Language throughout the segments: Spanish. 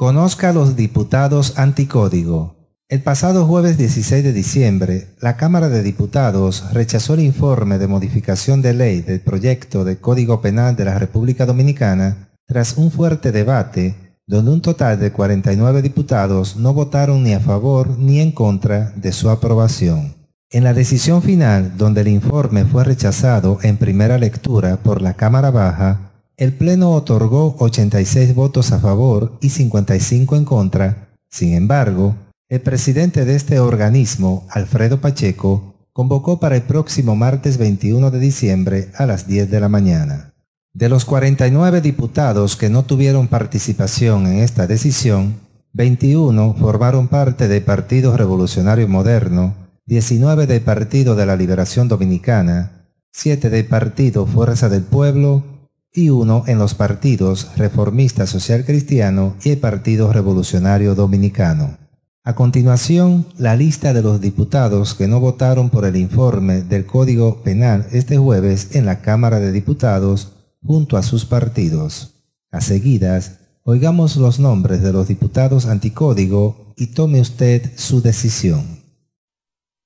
Conozca a los diputados anticódigo. El pasado jueves 16 de diciembre, la Cámara de Diputados rechazó el informe de modificación de ley del proyecto de Código Penal de la República Dominicana tras un fuerte debate donde un total de 49 diputados no votaron ni a favor ni en contra de su aprobación. En la decisión final, donde el informe fue rechazado en primera lectura por la Cámara Baja, el Pleno otorgó 86 votos a favor y 55 en contra. Sin embargo, el presidente de este organismo, Alfredo Pacheco, convocó para el próximo martes 21 de diciembre a las 10 de la mañana. De los 49 diputados que no tuvieron participación en esta decisión, 21 formaron parte del Partido Revolucionario Moderno, 19 del Partido de la Liberación Dominicana, 7 del Partido Fuerza del Pueblo, y uno en los partidos Reformista Social Cristiano y el Partido Revolucionario Dominicano. A continuación, la lista de los diputados que no votaron por el informe del Código Penal este jueves en la Cámara de Diputados junto a sus partidos. A seguidas, oigamos los nombres de los diputados anticódigo y tome usted su decisión.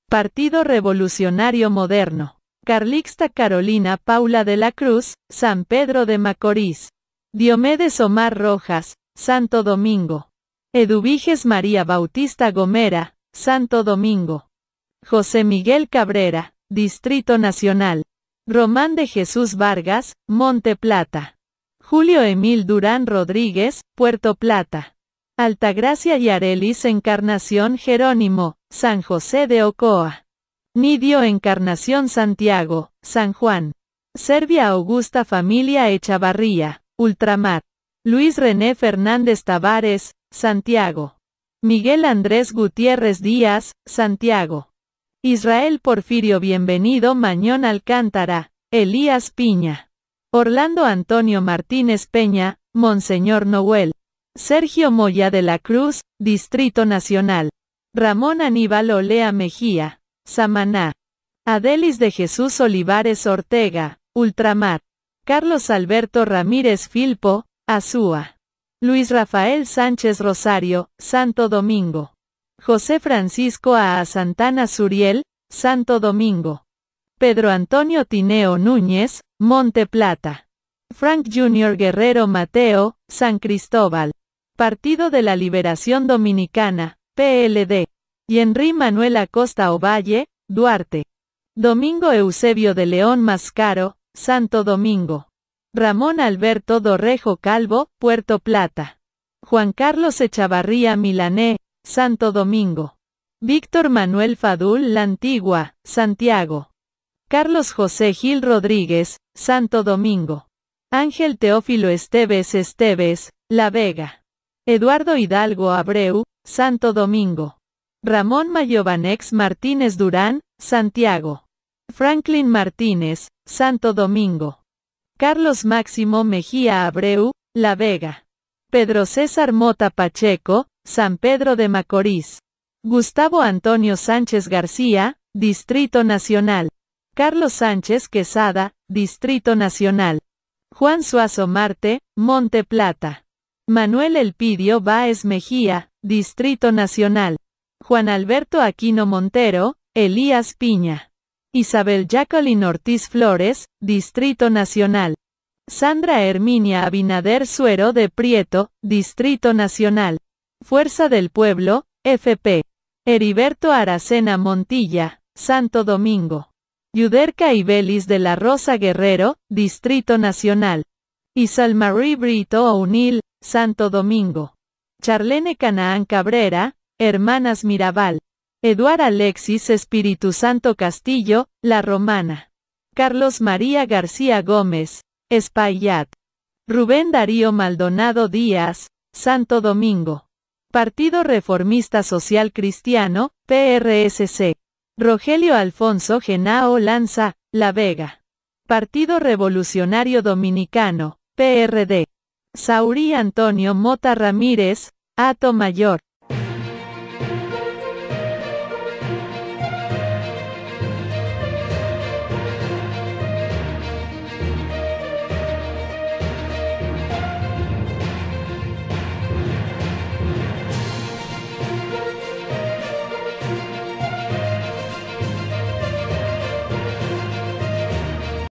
Partido Revolucionario Moderno Carlixta Carolina Paula de la Cruz, San Pedro de Macorís. Diomedes Omar Rojas, Santo Domingo. Eduviges María Bautista Gomera, Santo Domingo. José Miguel Cabrera, Distrito Nacional. Román de Jesús Vargas, Monte Plata. Julio Emil Durán Rodríguez, Puerto Plata. Altagracia Yarelis Encarnación Jerónimo, San José de Ocoa. Nidio Encarnación Santiago, San Juan. Serbia Augusta Familia Echavarría, Ultramar. Luis René Fernández Tavares, Santiago. Miguel Andrés Gutiérrez Díaz, Santiago. Israel Porfirio Bienvenido Mañón Alcántara, Elías Piña. Orlando Antonio Martínez Peña, Monseñor Noel. Sergio Moya de la Cruz, Distrito Nacional. Ramón Aníbal Olea Mejía, Samaná. Adelis de Jesús Olivares Ortega, Ultramar. Carlos Alberto Ramírez Filpo, Azúa. Luis Rafael Sánchez Rosario, Santo Domingo. José Francisco A. Santana Suriel, Santo Domingo. Pedro Antonio Tineo Núñez, Monte Plata. Frank Junior Guerrero Mateo, San Cristóbal. Partido de la Liberación Dominicana, PLD y Henry Manuel Acosta Ovalle, Duarte. Domingo Eusebio de León Mascaro, Santo Domingo. Ramón Alberto Dorrejo Calvo, Puerto Plata. Juan Carlos Echavarría Milané, Santo Domingo. Víctor Manuel Fadul La Antigua, Santiago. Carlos José Gil Rodríguez, Santo Domingo. Ángel Teófilo Esteves Esteves, La Vega. Eduardo Hidalgo Abreu, Santo Domingo. Ramón Mayovanex Martínez Durán, Santiago. Franklin Martínez, Santo Domingo. Carlos Máximo Mejía Abreu, La Vega. Pedro César Mota Pacheco, San Pedro de Macorís. Gustavo Antonio Sánchez García, Distrito Nacional. Carlos Sánchez Quesada, Distrito Nacional. Juan Suazo Marte, Monte Plata. Manuel Elpidio Báez Mejía, Distrito Nacional. Juan Alberto Aquino Montero, Elías Piña. Isabel Jacqueline Ortiz Flores, Distrito Nacional. Sandra Herminia Abinader Suero de Prieto, Distrito Nacional. Fuerza del Pueblo, FP. Heriberto Aracena Montilla, Santo Domingo. Yuderca Ibelis de la Rosa Guerrero, Distrito Nacional. Isalmarie Brito O'Neill, Santo Domingo. Charlene Canaán Cabrera, Hermanas Mirabal. Eduard Alexis Espíritu Santo Castillo, La Romana. Carlos María García Gómez, Espaillat. Rubén Darío Maldonado Díaz, Santo Domingo. Partido Reformista Social Cristiano, PRSC. Rogelio Alfonso Genao Lanza, La Vega. Partido Revolucionario Dominicano, PRD. Saurí Antonio Mota Ramírez, Ato Mayor.